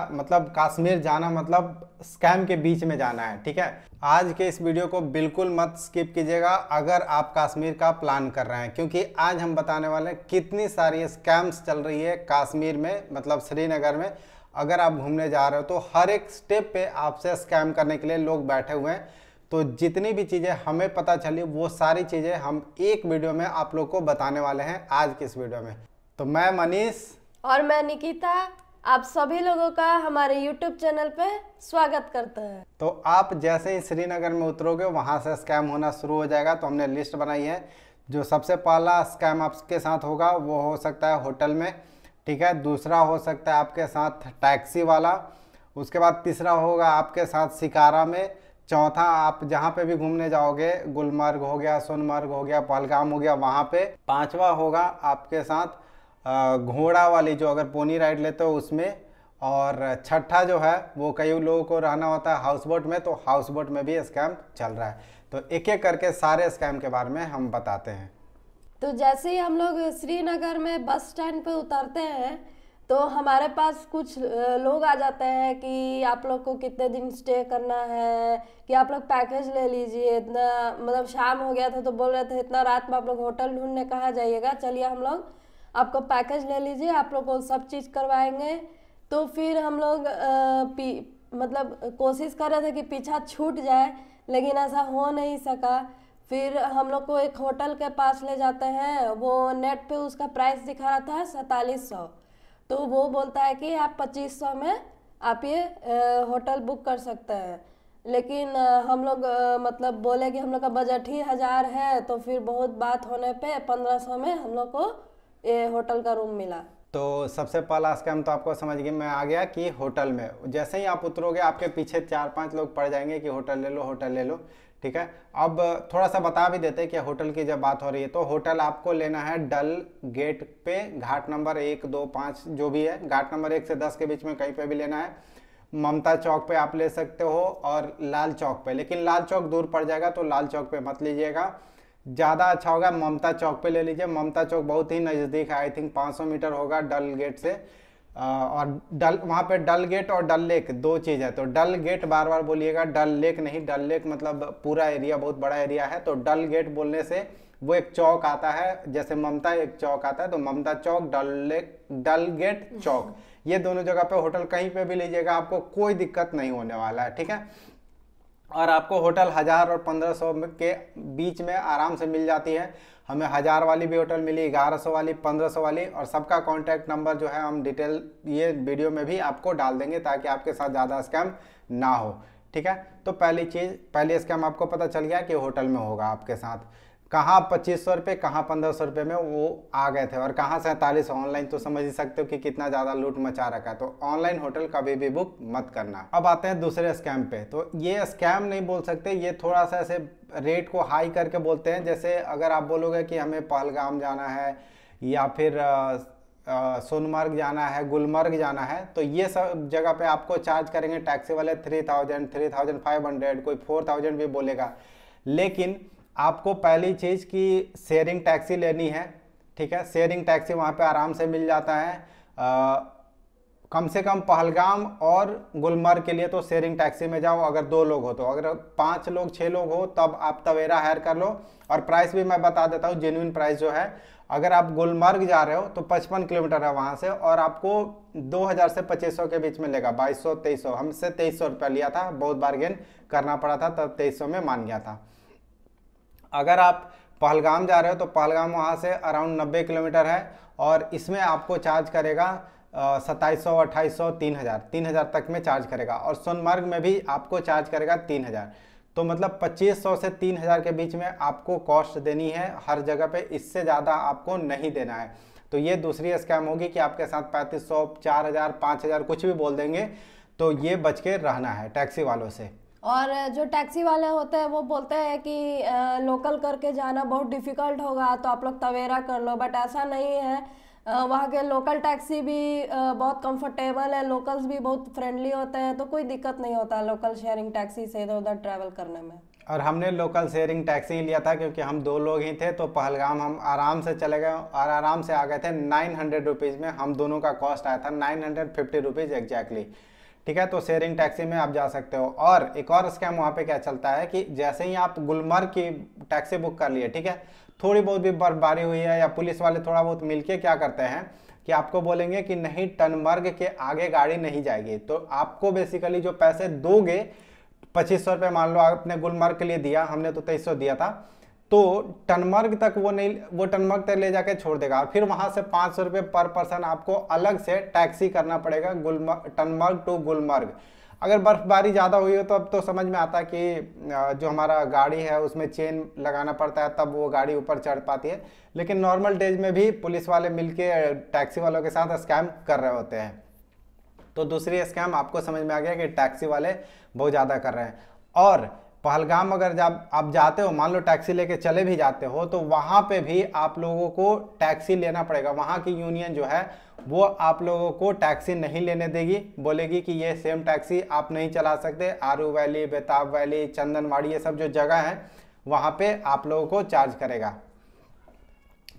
मतलब कश्मीर जाना मतलब स्कैम के बीच में जाना है ठीक है आज के इस वीडियो को बिल्कुल मत स्किप कीजिएगा अगर आप कश्मीर का प्लान कर रहे हैं क्योंकि आज हम बताने वाले हैं कितनी सारी स्कैम्स चल रही है कश्मीर में मतलब श्रीनगर में अगर आप घूमने जा रहे हो तो हर एक स्टेप पे आपसे स्कैम करने के लिए लोग बैठे हुए हैं तो जितनी भी चीज़ें हमें पता चली वो सारी चीज़ें हम एक वीडियो में आप लोग को बताने वाले हैं आज के इस वीडियो में तो मैं मनीष और मैं निकिता आप सभी लोगों का हमारे YouTube चैनल पे स्वागत करते हैं तो आप जैसे ही श्रीनगर में उतरोगे वहाँ से स्कैम होना शुरू हो जाएगा तो हमने लिस्ट बनाई है जो सबसे पहला स्कैम आपके साथ होगा वो हो सकता है होटल में ठीक है दूसरा हो सकता है आपके साथ टैक्सी वाला उसके बाद तीसरा होगा आपके साथ शिकारा में चौथा आप जहाँ पे भी घूमने जाओगे गुलमर्ग हो गया सोनमर्ग हो गया पहलगाम हो गया वहाँ पे पांचवा होगा आपके साथ घोड़ा वाली जो अगर पोनी राइड लेते हो उसमें और छठा जो है वो कई लोगों को रहना होता है हाउस बोट में तो हाउस बोट में भी स्कैम चल रहा है तो एक एक करके सारे स्कैम के बारे में हम बताते हैं तो जैसे ही हम लोग श्रीनगर में बस स्टैंड पर उतरते हैं तो हमारे पास कुछ लोग आ जाते हैं कि आप लोग को कितने दिन स्टे करना है कि आप लोग पैकेज ले लीजिए इतना मतलब शाम हो गया था तो बोल रहे थे इतना रात में आप लोग होटल ढूंढने कहाँ जाइएगा चलिए हम लोग आपका पैकेज ले लीजिए आप लोग को सब चीज़ करवाएंगे तो फिर हम लोग मतलब कोशिश कर रहे थे कि पीछा छूट जाए लेकिन ऐसा हो नहीं सका फिर हम लोग को एक होटल के पास ले जाते हैं वो नेट पे उसका प्राइस दिखा रहा था सैतालीस सौ तो वो बोलता है कि आप पच्चीस सौ में आप ये होटल बुक कर सकते हैं लेकिन हम लोग मतलब बोले कि हम लोग का बजट ही हज़ार है तो फिर बहुत बात होने पे पंद्रह सौ में हम लोग को ए, होटल का रूम मिला तो सबसे पहला स्कैम तो आपको समझ गए मैं आ गया कि होटल में जैसे ही आप उतरोगे आपके पीछे चार पांच लोग पड़ जाएंगे कि होटल ले लो होटल ले लो ठीक है अब थोड़ा सा बता भी देते हैं कि होटल की जब बात हो रही है तो होटल आपको लेना है डल गेट पे घाट नंबर एक दो पाँच जो भी है घाट नंबर एक से दस के बीच में कहीं पे भी लेना है ममता चौक पर आप ले सकते हो और लाल चौक पर लेकिन लाल चौक दूर पड़ जाएगा तो लाल चौक पर मत लीजिएगा ज़्यादा अच्छा होगा ममता चौक पे ले लीजिए ममता चौक बहुत ही नज़दीक है आई थिंक 500 मीटर होगा डल गेट से और डल वहाँ पे डल गेट और डल लेक दो चीज़ है तो डल गेट बार बार बोलिएगा डल लेक नहीं डल लेक मतलब पूरा एरिया बहुत बड़ा एरिया है तो डल गेट बोलने से वो एक चौक आता है जैसे ममता एक चौक आता है तो ममता चौक डल लेक डल गेट चौक ये दोनों जगह पे होटल कहीं पे भी लीजिएगा आपको कोई दिक्कत नहीं होने वाला है ठीक है और आपको होटल हज़ार और पंद्रह सौ के बीच में आराम से मिल जाती है हमें हज़ार वाली भी होटल मिली ग्यारह सौ वाली पंद्रह सौ वाली और सबका कॉन्टैक्ट नंबर जो है हम डिटेल ये वीडियो में भी आपको डाल देंगे ताकि आपके साथ ज़्यादा स्कैम ना हो ठीक है तो पहली चीज़ पहली स्कैम आपको पता चल गया कि होटल में होगा आपके साथ कहाँ पच्चीस सौ रुपये कहाँ पंद्रह सौ रुपये में वो आ गए थे और कहाँ सैंतालीस ऑनलाइन तो समझ ही सकते हो कि कितना ज़्यादा लूट मचा रखा है तो ऑनलाइन होटल कभी भी बुक मत करना अब आते हैं दूसरे स्कैम पे तो ये स्कैम नहीं बोल सकते ये थोड़ा सा ऐसे रेट को हाई करके बोलते हैं जैसे अगर आप बोलोगे कि हमें पहलगाम जाना है या फिर सोनमर्ग जाना है गुलमर्ग जाना है तो ये सब जगह पे आपको चार्ज करेंगे टैक्सी वाले three thousand three thousand five hundred कोई फोर थाउजेंड भी बोलेगा लेकिन आपको पहली चीज़ की शेयरिंग टैक्सी लेनी है ठीक है शेयरिंग टैक्सी वहाँ पे आराम से मिल जाता है आ, कम से कम पहलगाम और गुलमर्ग के लिए तो शेयरिंग टैक्सी में जाओ अगर दो लोग हो तो अगर पाँच लोग छः लोग हो तब आप तवेरा हायर कर लो और प्राइस भी मैं बता देता हूँ जेन्यून प्राइस जो है अगर आप गुलमर्ग जा रहे हो तो 55 किलोमीटर है वहाँ से और आपको 2000 से 2500 के बीच में लेगा 2200 2300 हमसे 2300 रुपया लिया था बहुत बार्गेन करना पड़ा था तब 2300 में मान गया था अगर आप पहलगाम जा रहे हो तो पहलगाम वहाँ से अराउंड 90 किलोमीटर है और इसमें आपको चार्ज करेगा सत्ताईस सौ अट्ठाईस सौ तीन हज़ार तीन हज़ार तक में चार्ज करेगा और सोनमर्ग में भी आपको चार्ज करेगा तीन हज़ार तो मतलब 2500 से 3000 के बीच में आपको कॉस्ट देनी है हर जगह पे इससे ज़्यादा आपको नहीं देना है तो ये दूसरी स्कैम होगी कि आपके साथ हज़ार पाँच हज़ार कुछ भी बोल देंगे तो ये बच के रहना है टैक्सी वालों से और जो टैक्सी वाले होते हैं वो बोलते हैं कि लोकल करके जाना बहुत डिफ़िकल्ट होगा तो आप लोग तवेरा कर लो बट ऐसा नहीं है वहाँ के लोकल टैक्सी भी बहुत कंफर्टेबल है लोकल्स भी बहुत फ्रेंडली होते हैं तो कोई दिक्कत नहीं होता लोकल शेयरिंग टैक्सी से इधर उधर ट्रैवल करने में और हमने लोकल शेयरिंग टैक्सी ही लिया था क्योंकि हम दो लोग ही थे तो पहलगाम हम आराम से चले गए और आराम से आ गए थे नाइन हंड्रेड रुपीज़ में हम दोनों का कॉस्ट आया था nine hundred fifty rupees exactly ठीक है तो शेयरिंग टैक्सी में आप जा सकते हो और एक और स्कैम वहाँ पे क्या चलता है कि जैसे ही आप गुलमर्ग की टैक्सी बुक कर लिए ठीक है थोड़ी बहुत भी बर्फबारी हुई है या पुलिस वाले थोड़ा बहुत मिलके क्या करते हैं कि आपको बोलेंगे कि नहीं टनमर्ग के आगे गाड़ी नहीं जाएगी तो आपको बेसिकली जो पैसे दोगे पच्चीस सौ रुपये मान लो आपने गुलमर्ग के लिए दिया हमने तो तेईस दिया था तो टनमर्ग तक वो नहीं वो टनमर्ग तक ले जाके छोड़ देगा और फिर वहाँ से पाँच सौ रुपये पर पर्सन आपको अलग से टैक्सी करना पड़ेगा गुलमर्ग टनमर्ग टू गुलमर्ग अगर बर्फ़बारी ज़्यादा हुई हो तो अब तो समझ में आता है कि जो हमारा गाड़ी है उसमें चेन लगाना पड़ता है तब वो गाड़ी ऊपर चढ़ पाती है लेकिन नॉर्मल डेज में भी पुलिस वाले मिलके टैक्सी वालों के साथ स्कैम कर रहे होते हैं तो दूसरी स्कैम आपको समझ में आ गया कि टैक्सी वाले बहुत ज़्यादा कर रहे हैं और पहलगाम अगर जब आप जाते हो मान लो टैक्सी लेके चले भी जाते हो तो वहाँ पे भी आप लोगों को टैक्सी लेना पड़ेगा वहाँ की यूनियन जो है वो आप लोगों को टैक्सी नहीं लेने देगी बोलेगी कि ये सेम टैक्सी आप नहीं चला सकते आरू वैली बेताब वैली चंदनवाड़ी ये सब जो जगह है वहाँ पे आप लोगों को चार्ज करेगा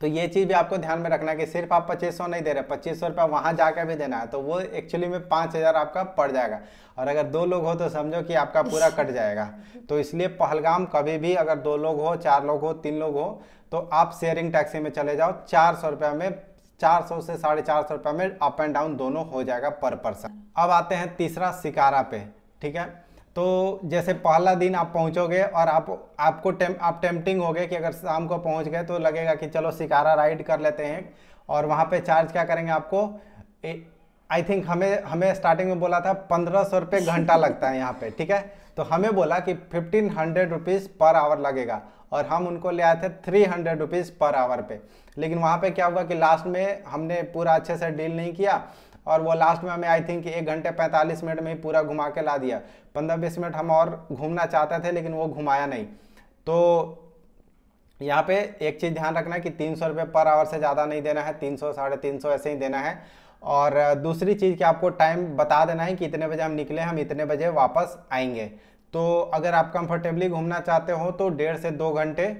तो ये चीज़ भी आपको ध्यान में रखना है कि सिर्फ आप पच्चीस सौ नहीं दे रहे पच्चीस सौ रुपया वहाँ जाकर भी देना है तो वो एक्चुअली में पाँच हज़ार आपका पड़ जाएगा और अगर दो लोग हो तो समझो कि आपका पूरा कट जाएगा तो इसलिए पहलगाम कभी भी अगर दो लोग हो चार लोग हो तीन लोग हो तो आप शेयरिंग टैक्सी में चले जाओ चार सौ रुपया में चार सौ से साढ़े चार सौ रुपये में अप एंड डाउन दोनों हो जाएगा पर पर्सन अब आते हैं तीसरा शिकारा पे ठीक है तो जैसे पहला दिन आप पहुंचोगे और आप आपको टेम आप टेम्पटिंग हो गए कि अगर शाम को पहुंच गए तो लगेगा कि चलो शिकारा राइड कर लेते हैं और वहाँ पे चार्ज क्या करेंगे आपको आई थिंक हमें हमें स्टार्टिंग में बोला था पंद्रह सौ रुपये घंटा लगता है यहाँ पे ठीक है तो हमें बोला कि fifteen hundred rupees per hour लगेगा और हम उनको ले आए थे three hundred rupees per hour पे लेकिन वहाँ पे क्या हुआ कि लास्ट में हमने पूरा अच्छे से डील नहीं किया और वो लास्ट में हमें आई थिंक एक घंटे पैंतालीस मिनट में ही पूरा घुमा के ला दिया पंद्रह बीस मिनट हम और घूमना चाहते थे लेकिन वो घुमाया नहीं तो यहाँ पे एक चीज़ ध्यान रखना कि तीन सौ रुपये पर आवर से ज़्यादा नहीं देना है तीन सौ साढ़े तीन सौ ऐसे ही देना है और दूसरी चीज़ कि आपको टाइम बता देना है कि इतने बजे हम निकले हम इतने बजे वापस आएंगे तो अगर आप कंफर्टेबली घूमना चाहते हो तो डेढ़ से दो घंटे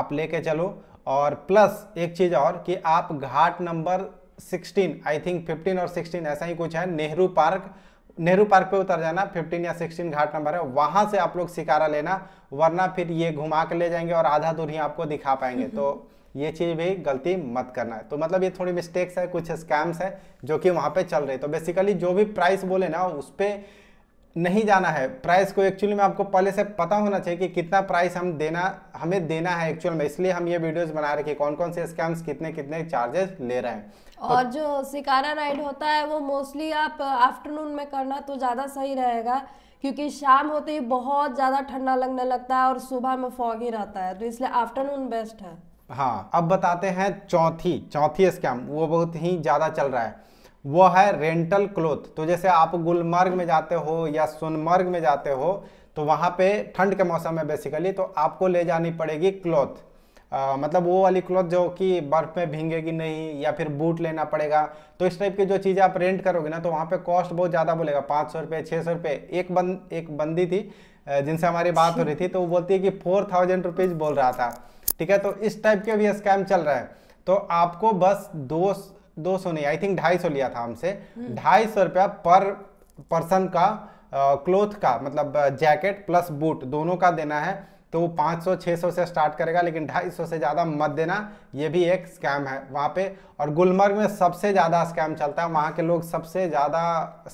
आप लेके चलो और प्लस एक चीज़ और कि आप घाट number sixteen I think fifteen और सिक्सटीन ऐसा ही कुछ है नेहरू पार्क नेहरू पार्क पे उतर जाना 15 या 16 घाट नंबर है वहां से आप लोग शिकारा लेना वरना फिर ये घुमा के ले जाएंगे और आधा दूर ही आपको दिखा पाएंगे तो ये चीज़ भी गलती मत करना है तो मतलब ये थोड़ी मिस्टेक्स है कुछ स्कैम्स है जो कि वहां पे चल रहे तो बेसिकली जो भी प्राइस बोले ना उस पर नहीं जाना है प्राइस को एक्चुअली में आपको पहले से पता होना चाहिए कि कितना प्राइस हम देना हमें देना है एक्चुअल में इसलिए हम ये वीडियोस बना रहे कि कौन कौन से स्कैम्स कितने कितने चार्जेस ले रहे हैं और तो, जो शिकारा राइड होता है वो मोस्टली आप आफ्टरनून में करना तो ज़्यादा सही रहेगा क्योंकि शाम होते ही बहुत ज़्यादा ठंडा लगने लगता है और सुबह में फॉग ही रहता है तो इसलिए आफ्टरनून बेस्ट है हाँ अब बताते हैं चौथी चौथी स्कैम वो बहुत ही ज़्यादा चल रहा है वो है रेंटल क्लोथ तो जैसे आप गुलमर्ग में जाते हो या सोनमर्ग में जाते हो तो वहाँ पे ठंड के मौसम में बेसिकली तो आपको ले जानी पड़ेगी क्लॉथ मतलब वो वाली क्लॉथ जो कि बर्फ़ में भींगेगी नहीं या फिर बूट लेना पड़ेगा तो इस टाइप की जो चीज़ें आप रेंट करोगे ना तो वहाँ पे कॉस्ट बहुत ज़्यादा बोलेगा पाँच सौ रुपये छः सौ रुपये एक बंद एक बंदी थी जिनसे हमारी बात हो रही थी तो वो बोलती है कि फोर थाउजेंड रुपीज़ बोल रहा था ठीक है तो इस टाइप के भी स्कैम चल रहा है तो आपको बस दो दो सौ नहीं आई थिंक ढाई सौ लिया था हमसे ढाई सौ रुपया पर पर्सन का क्लोथ uh, का मतलब जैकेट प्लस बूट दोनों का देना है तो वो छः सौ से स्टार्ट करेगा लेकिन ढाई सौ से ज़्यादा मत देना ये भी एक स्कैम है वहाँ पे और गुलमर्ग में सबसे ज़्यादा स्कैम चलता है वहाँ के लोग सबसे ज़्यादा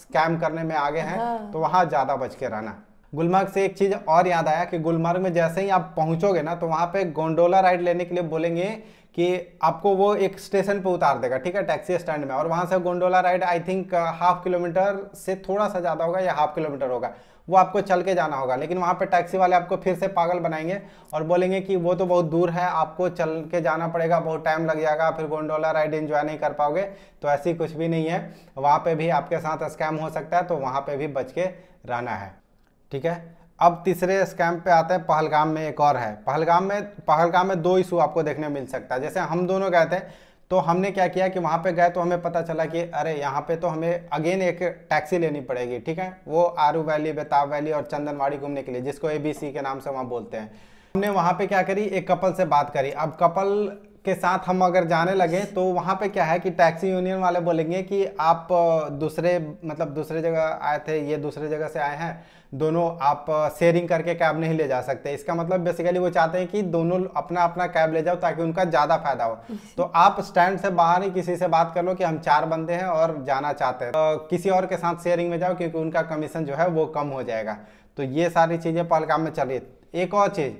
स्कैम करने में आगे हैं हाँ। तो वहाँ ज़्यादा बच के रहना गुलमर्ग से एक चीज़ और याद आया कि गुलमर्ग में जैसे ही आप पहुँचोगे ना तो वहाँ पे गोंडोला राइड लेने के लिए बोलेंगे कि आपको वो एक स्टेशन पे उतार देगा ठीक है टैक्सी स्टैंड में और वहाँ से gondola ride I think half kilometre से थोड़ा सा ज़्यादा होगा या हाफ किलोमीटर होगा वो आपको चल के जाना होगा लेकिन वहाँ पे टैक्सी वाले आपको फिर से पागल बनाएंगे और बोलेंगे कि वो तो बहुत दूर है आपको चल के जाना पड़ेगा बहुत टाइम लग जाएगा फिर गोंडोला राइड इन्जॉय नहीं कर पाओगे तो ऐसी कुछ भी नहीं है वहाँ पर भी आपके साथ स्कैम हो सकता है तो वहाँ पर भी बच के रहना है ठीक है अब तीसरे स्कैम पे आते हैं पहलगाम में एक और है पहलगाम में पहलगाम में दो इशू आपको देखने मिल सकता है जैसे हम दोनों गए थे तो हमने क्या किया कि वहाँ पे गए तो हमें पता चला कि अरे यहाँ पे तो हमें अगेन एक टैक्सी लेनी पड़ेगी ठीक है वो आरू वैली बेताब वैली और चंदनवाड़ी घूमने के लिए जिसको ए के नाम से वहाँ बोलते हैं हमने वहाँ पर क्या करी एक कपल से बात करी अब कपल के साथ हम अगर जाने लगे तो वहाँ पे क्या है कि टैक्सी यूनियन वाले बोलेंगे कि आप दूसरे मतलब दूसरे जगह आए थे ये दूसरे जगह से आए हैं दोनों आप शेयरिंग करके कैब नहीं ले जा सकते इसका मतलब बेसिकली वो चाहते हैं कि दोनों अपना अपना कैब ले जाओ ताकि उनका ज़्यादा फायदा हो तो आप स्टैंड से बाहर ही किसी से बात कर लो कि हम चार बंदे हैं और जाना चाहते हैं तो किसी और के साथ शेयरिंग में जाओ क्योंकि उनका कमीशन जो है वो कम हो जाएगा तो ये सारी चीज़ें पहलगाम में चल रही है एक और चीज़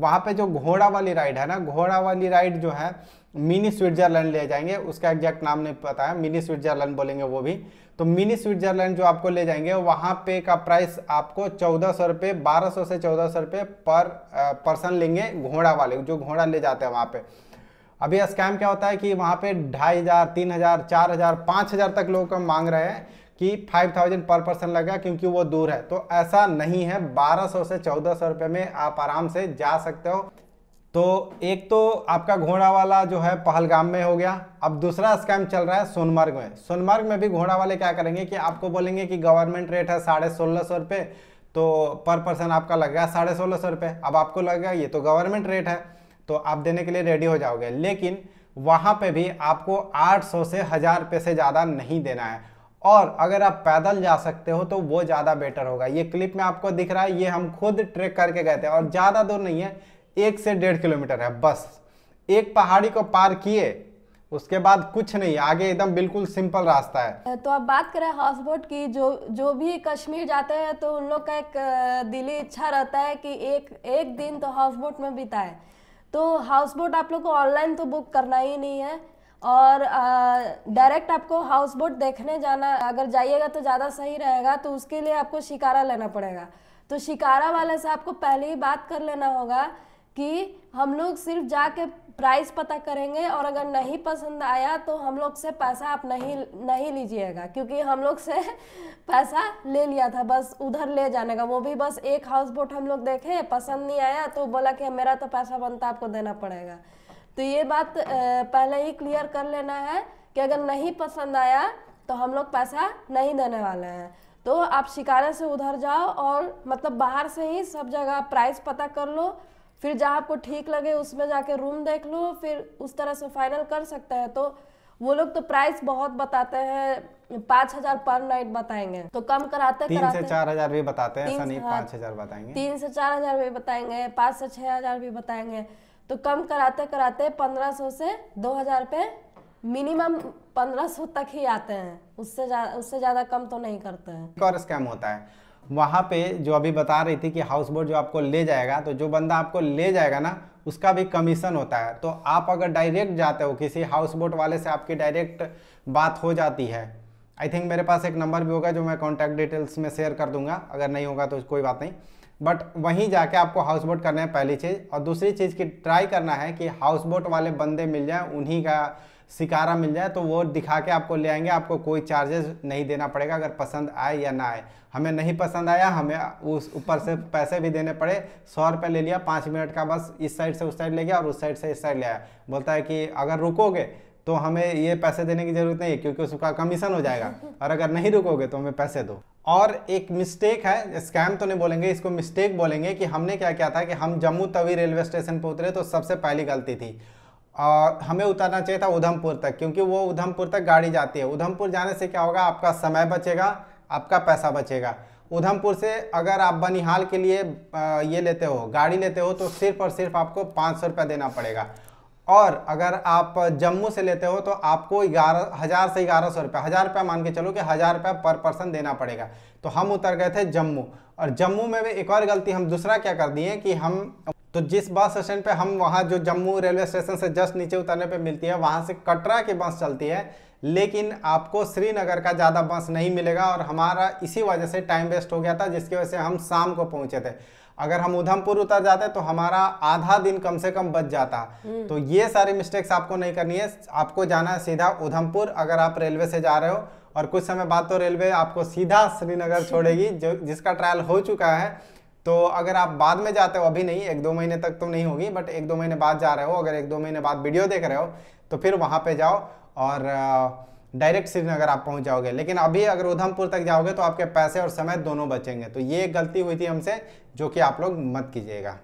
वहाँ पे जो घोड़ा वाली राइड है ना घोड़ा वाली राइड जो है मिनी स्विट्जरलैंड ले जाएंगे उसका एग्जैक्ट नाम नहीं पता है मिनी स्विट्जरलैंड बोलेंगे वो भी तो मिनी स्विट्जरलैंड जो आपको ले जाएंगे वहाँ पे का प्राइस आपको चौदह सौ रुपये बारह सौ से चौदह सौ रुपये पर पर्सन लेंगे घोड़ा वाले जो घोड़ा ले जाते हैं वहाँ पे अभी स्कैम क्या होता है कि वहाँ पे ढाई हज़ार तीन हज़ार चार हज़ार पाँच हज़ार तक लोग का मांग रहे हैं कि फाइव थाउजेंड पर पर्सन लगेगा क्योंकि वो दूर है तो ऐसा नहीं है बारह सौ से चौदह सौ रुपये में आप आराम से जा सकते हो तो एक तो आपका घोड़ा वाला जो है पहलगाम में हो गया अब दूसरा स्कैम चल रहा है सोनमार्ग में सोनमार्ग में भी घोड़ा वाले क्या करेंगे कि आपको बोलेंगे कि गवर्नमेंट रेट है साढ़े सोलह सौ रुपये तो पर पर्सन आपका लग गया साढ़े सोलह सौ रुपये अब आपको लग गया ये तो गवर्नमेंट रेट है तो आप देने के लिए रेडी हो जाओगे लेकिन वहाँ पे भी आपको आठ से हज़ार रुपये से ज़्यादा नहीं देना है और अगर आप पैदल जा सकते हो तो वो ज़्यादा बेटर होगा ये क्लिप में आपको दिख रहा है ये हम खुद ट्रेक करके गए थे और ज़्यादा दूर नहीं है एक से डेढ़ किलोमीटर है बस एक पहाड़ी को पार किए उसके बाद कुछ नहीं आगे एकदम बिल्कुल सिंपल रास्ता है तो अब बात करें हाउस बोट की जो जो भी कश्मीर जाते हैं तो उन लोग का एक दिली इच्छा रहता है कि एक एक दिन तो हाउस बोट में बिताए तो हाउस बोट आप लोग को ऑनलाइन तो बुक करना ही नहीं है और डायरेक्ट आपको हाउस बोट देखने जाना अगर जाइएगा तो ज़्यादा सही रहेगा तो उसके लिए आपको शिकारा लेना पड़ेगा तो शिकारा वाले से आपको पहले ही बात कर लेना होगा कि हम लोग सिर्फ जाके प्राइस पता करेंगे और अगर नहीं पसंद आया तो हम लोग से पैसा आप नहीं नहीं लीजिएगा क्योंकि हम लोग से पैसा ले लिया था बस उधर ले जाने का वो भी बस एक हाउस बोट हम लोग देखे पसंद नहीं आया तो बोला कि मेरा तो पैसा बनता आपको देना पड़ेगा तो ये बात पहले ही क्लियर कर लेना है कि अगर नहीं पसंद आया तो हम लोग पैसा नहीं देने वाले हैं तो आप शिकारे से उधर जाओ और मतलब बाहर से ही सब जगह प्राइस पता कर लो फिर जहाँ आपको ठीक लगे उसमें जाके रूम देख लो फिर उस तरह से फाइनल कर सकते हैं तो वो लोग तो प्राइस बहुत बताते हैं पाँच हजार पर नाइट बताएंगे तो कम कराते तीन कराते से चार हजार भी बताते हैं ऐसा नहीं पाँच हजार बताएंगे तीन से चार हजार भी बताएंगे पाँच से छह हजार भी बताएंगे तो कम कराते कराते पंद्रह सौ से दो हजार पे मिनिमम पंद्रह सौ तक ही आते हैं उससे जा, उससे ज़्यादा कम तो नहीं करते हैं एक और स्कैम होता है वहाँ पे जो अभी बता रही थी कि हाउस बोट जो आपको ले जाएगा तो जो बंदा आपको ले जाएगा ना उसका भी कमीशन होता है तो आप अगर डायरेक्ट जाते हो किसी हाउस बोट वाले से आपकी डायरेक्ट बात हो जाती है आई थिंक मेरे पास एक नंबर भी होगा जो मैं कॉन्टैक्ट डिटेल्स में शेयर कर दूंगा अगर नहीं होगा तो कोई बात नहीं बट वहीं जाके आपको हाउस बोट करना है पहली चीज़ और दूसरी चीज़ की ट्राई करना है कि हाउस बोट वाले बंदे मिल जाए उन्हीं का सिकारा मिल जाए तो वो दिखा के आपको ले आएंगे आपको कोई चार्जेस नहीं देना पड़ेगा अगर पसंद आए या ना आए हमें नहीं पसंद आया हमें उस ऊपर से पैसे भी देने पड़े सौ रुपये ले लिया पाँच मिनट का बस इस साइड से उस साइड ले गया और उस साइड से इस साइड ले आया बोलता है कि अगर रुकोगे तो हमें ये पैसे देने की ज़रूरत नहीं है क्योंकि उसका कमीशन हो जाएगा और अगर नहीं रुकोगे तो हमें पैसे दो और एक मिस्टेक है स्कैम तो नहीं बोलेंगे इसको मिस्टेक बोलेंगे कि हमने क्या किया था कि हम जम्मू तवी रेलवे स्टेशन पर उतरे तो सबसे पहली गलती थी और हमें उतरना चाहिए था उधमपुर तक क्योंकि वो उधमपुर तक गाड़ी जाती है उधमपुर जाने से क्या होगा आपका समय बचेगा आपका पैसा बचेगा उधमपुर से अगर आप बनिहाल के लिए ये लेते हो गाड़ी लेते हो तो सिर्फ और सिर्फ आपको पाँच सौ रुपया देना पड़ेगा और अगर आप जम्मू से लेते हो तो आपको ग्यारह हज़ार से ग्यारह सौ रुपये हज़ार रुपये मान के चलो कि हज़ार रुपये पर पर्सन देना पड़ेगा तो हम उतर गए थे जम्मू और जम्मू में भी एक और गलती हम दूसरा क्या कर दिए कि हम तो जिस बस स्टैंड पे हम वहाँ जो जम्मू रेलवे स्टेशन से जस्ट नीचे उतरने पे मिलती है वहाँ से कटरा की बस चलती है लेकिन आपको श्रीनगर का ज़्यादा बस नहीं मिलेगा और हमारा इसी वजह से टाइम वेस्ट हो गया था जिसकी वजह से हम शाम को पहुँचे थे अगर हम उधमपुर उतर जाते तो हमारा आधा दिन कम से कम बच जाता हम्म। तो ये सारी मिस्टेक्स आपको नहीं करनी है आपको जाना है सीधा उधमपुर अगर आप रेलवे से जा रहे हो और कुछ समय बाद तो रेलवे आपको सीधा श्रीनगर छोड़ेगी जो जिसका ट्रायल हो चुका है तो अगर आप बाद में जाते हो अभी नहीं एक दो महीने तक तो नहीं होगी बट एक दो महीने बाद जा रहे हो अगर एक दो महीने बाद वीडियो देख रहे हो तो फिर वहाँ पे जाओ और डायरेक्ट श्रीनगर आप पहुँच जाओगे लेकिन अभी अगर उधमपुर तक जाओगे तो आपके पैसे और समय दोनों बचेंगे तो ये गलती हुई थी हमसे जो कि आप लोग मत कीजिएगा